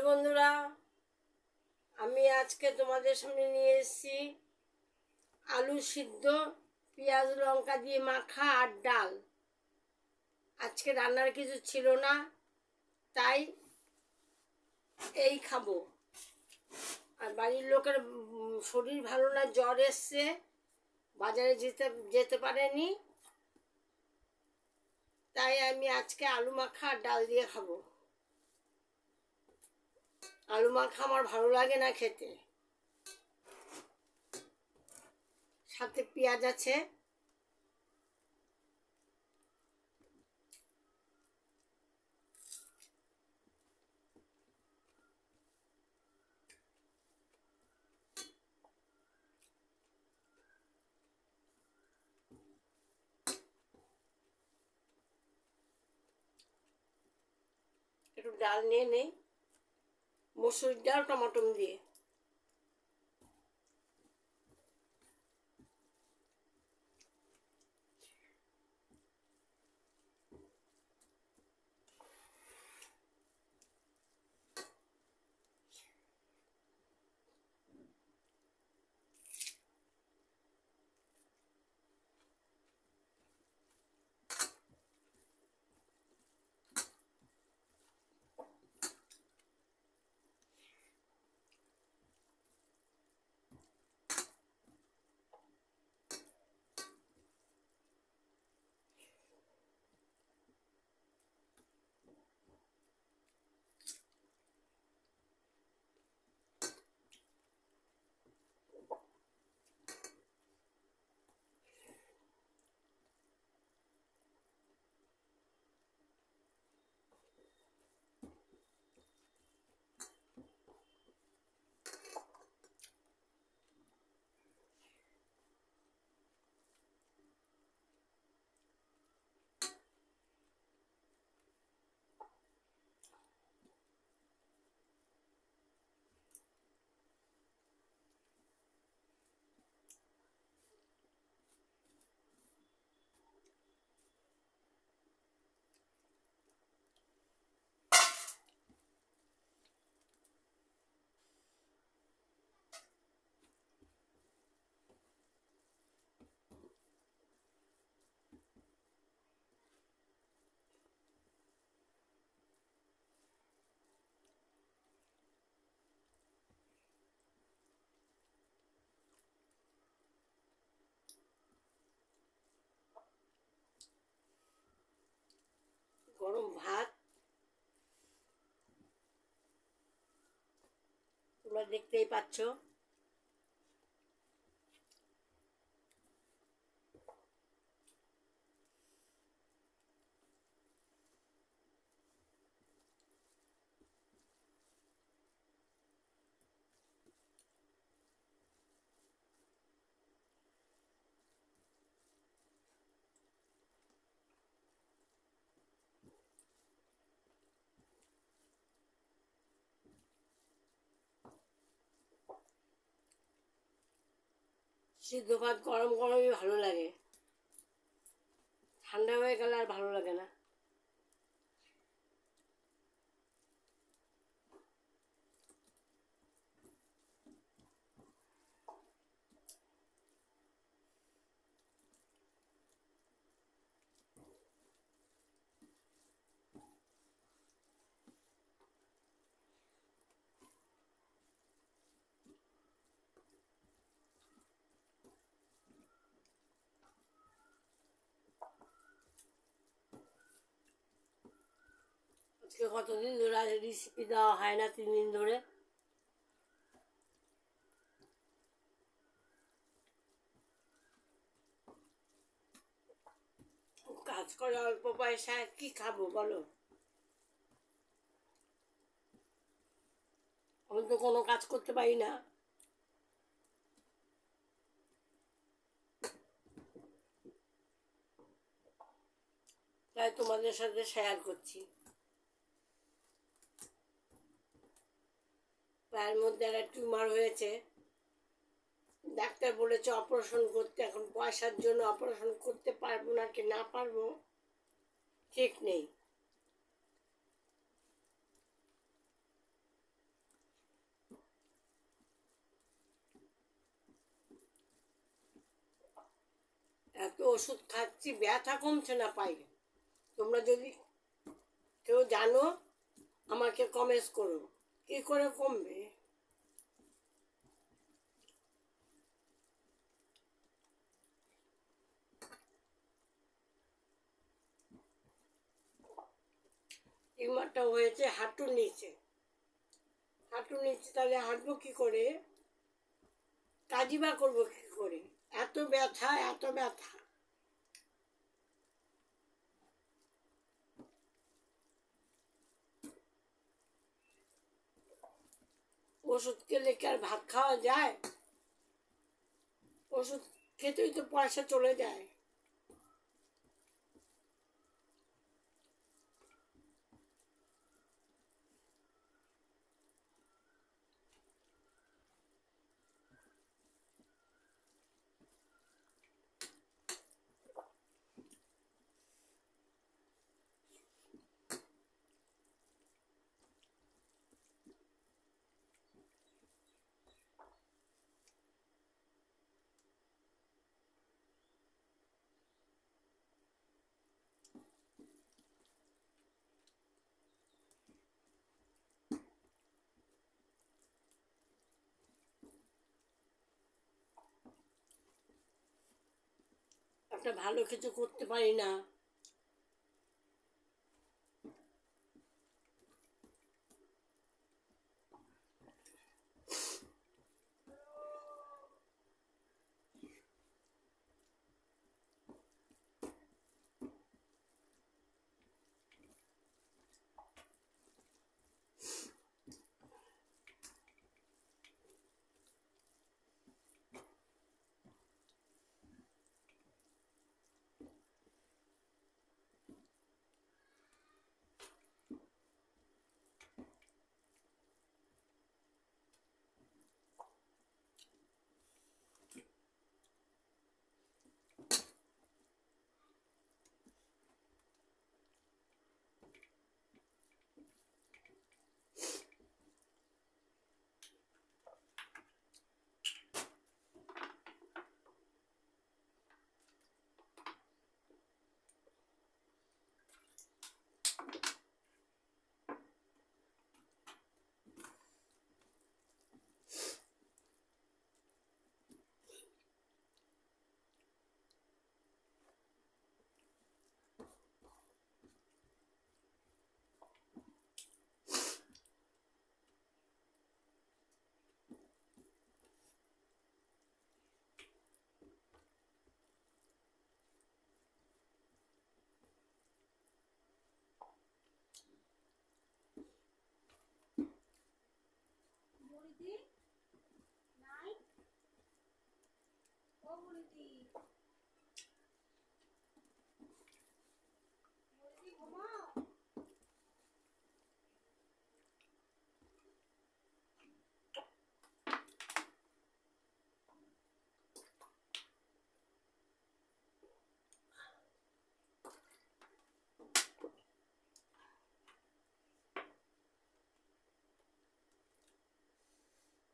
hello বন্ধুরা আমি আজকে তোমাদের সামনে নিয়ে এসেছি আলু সিদ্ধ পেঁয়াজ লঙ্কা দিয়ে মাখা আর ডাল আজকে রান্নার কিছু ছিল না তাই এই খাবো আর বাড়ির লোকের শরীর ভালো না জ্বর এসছে বাজারে যেতে যেতে পারেনি তাই আমি আজকে আলু মাখা আর ডাল দিয়ে খাবো আলু মাখা আমার ভালো লাগে না খেতে সাথে পেঁয়াজ আছে একটু ডাল নিয়ে নেই মসুর ডাল টমাটম দিয়ে গরম ভাত তোমরা দেখতেই পাচ্ছ সিদ্ধ ভাত গরম গরমই ভালো লাগে ঠান্ডা হয়ে গেলে আর ভালো লাগে না আজকে কতদিন ধরে রেসিপি দেওয়া হয় না তিন দিন ধরে কাজ করে অল্প পয়সায় কি খাবো বলো আমি তো কোনো কাজ করতে পারি না তাই তোমাদের সাথে শেয়ার করছি পায়ের মধ্যে একটা টিউমার হয়েছে ডাক্তার বলেছে অপারেশন করতে এখন পয়সার জন্য অপারেশন করতে পারবো না কি না পারবো ঠিক নেই এত ওষুধ খাচ্ছি ব্যথা কমছে না পাই তোমরা যদি কেউ জানো আমাকে কমেন্টস করো কী করে কমবে টিউমারটা হয়েছে হাঁটুর নিচে হাঁটুর নিচে তাহলে হাঁটবো কী করে কাজই বা করবো কী করে এত ব্যথা এত ব্যথা ওষুধ খেলে কি আর ভাত খাওয়া যায় ওষুধ খেতেই তো পয়সা চলে যায় একটা ভালো কিছু করতে পারি না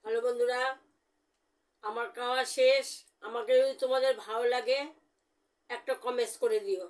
হ্যালো বন্ধুরা আমার খাওয়া শেষ আমাকে যদি তোমাদের ভালো লাগে একটা কমেন্টস করে দিও